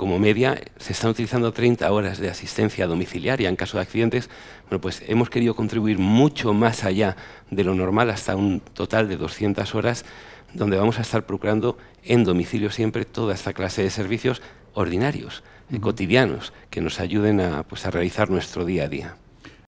como media se están utilizando 30 horas de asistencia domiciliaria en caso de accidentes. Bueno, pues hemos querido contribuir mucho más allá de lo normal, hasta un total de 200 horas, donde vamos a estar procurando en domicilio siempre toda esta clase de servicios ordinarios, cotidianos, que nos ayuden pues, a realizar nuestro día a día.